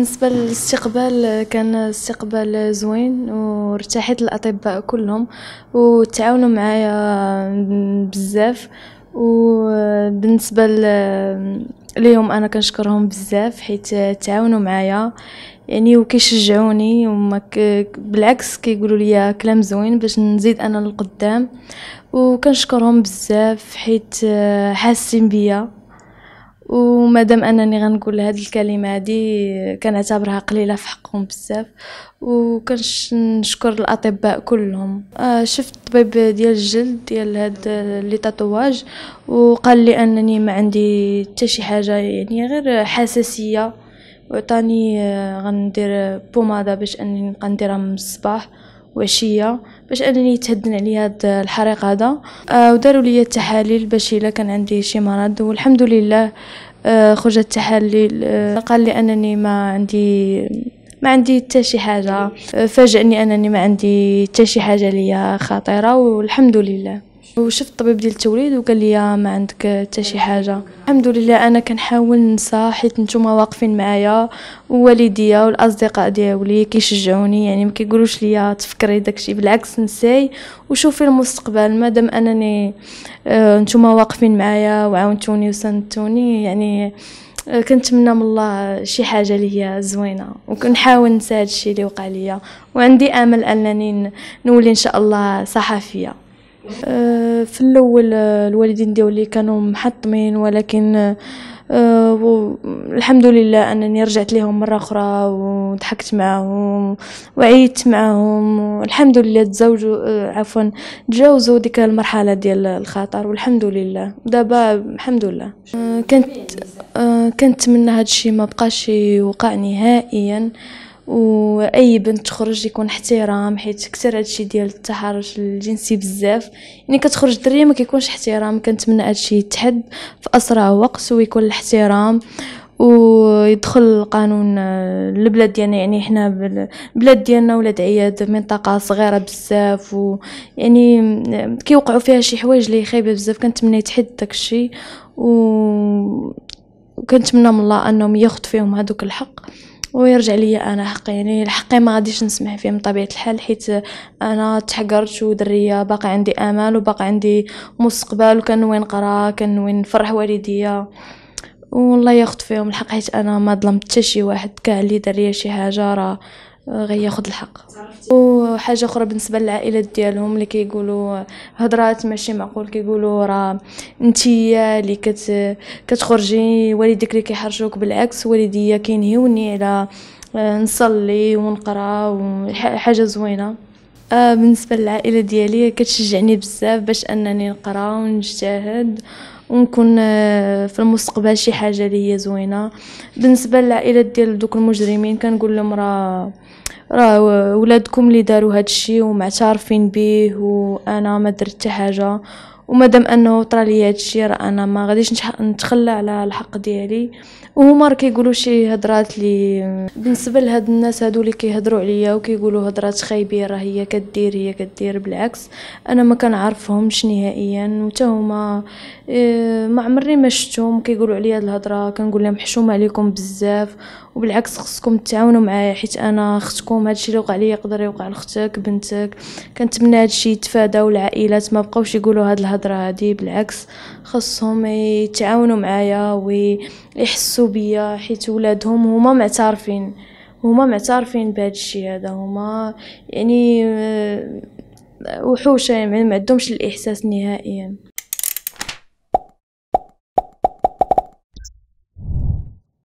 بالنسبه للاستقبال كان استقبال زوين وارتحت الاطباء كلهم وتعاونوا معايا بزاف وبالنسبه ليهم انا كنشكرهم بزاف حيت تعاونوا معايا يعني وكيشجعوني وما بالعكس كيقولوا لي كلام زوين باش نزيد انا للقدام وكنشكرهم بزاف حيت حاسين بيا ومادام انني غنقول هاد الكلمه هادي كنعتبرها قليله في حقهم بزاف وكنشكر الاطباء كلهم آه، شفت الطبيب ديال الجلد ديال هاد لي تاتواج وقال لي انني ما عندي حتى شي حاجه يعني غير حساسيه وعطاني آه، غندير بوماده باش انني نبقى نديرها من الصباح وعشيه باش انني يتهدن عليا هاد الحريق هذا آه وداروا لي التحاليل باش الا كان عندي شي مرض والحمد لله أه، خرجة تحاليل أه، قال لي انني ما عندي ما عندي حتى شي حاجه أه، فاجئني انني ما عندي حتى شي حاجه ليا خطيره والحمد لله وشفت الطبيب ديال التوليد وقال لي ما عندك حتى شي حاجه الحمد لله انا كنحاول ننسى حيت نتوما واقفين معايا ووالديا والاصدقاء ديالي كيشجعوني يعني ما كيقولوش ليا تفكري داكشي بالعكس نساي وشوفي المستقبل مادام انني آه، نتوما واقفين معايا وعاونتوني وساندتوني يعني آه، كنتمنى من الله شي حاجه اللي هي زوينه وكنحاول ننسى هادشي اللي وقع ليا وعندي امل انني نولي ان شاء الله صحفيه آه، في الاول آه، الوالدين ديالي كانوا محطمين ولكن آه، الحمد لله انني رجعت لهم مره اخرى وضحكت معهم وعيت معهم والحمد لله تزوجوا عفوا تجاوزوا ديك المرحله ديال الخطر والحمد لله دابا الحمد لله كنت كنتمنى هذا الشيء ما بقاش يوقع نهائيا واي بنت تخرج يكون احترام حيت كثر هادشي ديال التحرش الجنسي بزاف يعني كتخرج دريه ما كيكونش احترام كنتمنى هادشي يتحد في اسرع وقت ويكون الاحترام ويدخل القانون البلاد آه، ديالنا يعني حنا البلاد ديالنا ولاد عياد منطقه صغيره بزاف ويعني آه، كيوقعوا فيها شي حوايج اللي خايبه بزاف كنتمنى يتحد داكشي و وكنتمنى من الله انهم ياخذ فيهم هذوك الحق ويرجع ليا انا حقي يعني الحقي ما غاديش نسمح فيه من طبيعه الحال حيت انا تحقرت ودريه باقي عندي امال وباقي عندي مستقبل وكنوي نقرا كنوي نفرح والديا والله ياخد فيهم الحق حيت انا ما ظلمت حتى شي واحد كاع اللي دار ليا شي حاجه راه غياخد الحق وحاجه اخرى بالنسبه للعائلات ديالهم اللي كيقولوا هضرات ماشي معقول كيقولوا راه انت اللي كت كتخرجي والديك اللي كيحرجوك بالعكس والديا كينهيوني على آه، نصلي ونقرا وحاجه زوينه آه، بالنسبه للعائله ديالي كتشجعني بزاف باش انني نقرا ونجتهد ونكون آه، في المستقبل شي حاجه اللي هي زوينه بالنسبه للعائله ديال دوك المجرمين كنقول لهم راه راه ولادكم اللي داروا هادشي ومعترفين به وانا ما درت حتى حاجه ومادام انه طرا ليا هادشي راه انا ما غاديش نتخلى على الحق ديالي وهما راه كيقولوا شي هضرات لي بالنسبه لهاد الناس هادو اللي كيهضروا عليا وكيقولوا هضرات خايبين راه هي كدير هي كدير بالعكس انا ما كنعرفهمش نهائيا وتا هما آه، ما عمرني ما شفتهم كيقولوا عليا هاد الهضره كنقول لهم حشومه عليكم بزاف وبالعكس خصكم تعاونوا معايا حيت انا اختكم هادشي اللي وقع لي يقدر يوقع لختك بنتك كنتمنى هادشي يتفاداو العائلات ما بقاوش يقولوا هاد الهضره هادي بالعكس خصهم يتعاونوا معايا ويحسوا بيا حيت ولادهم هما معترفين هما معترفين بهذا الشيء هذا هما يعني آه، وحوشه يعني ما عندهمش الاحساس نهائيا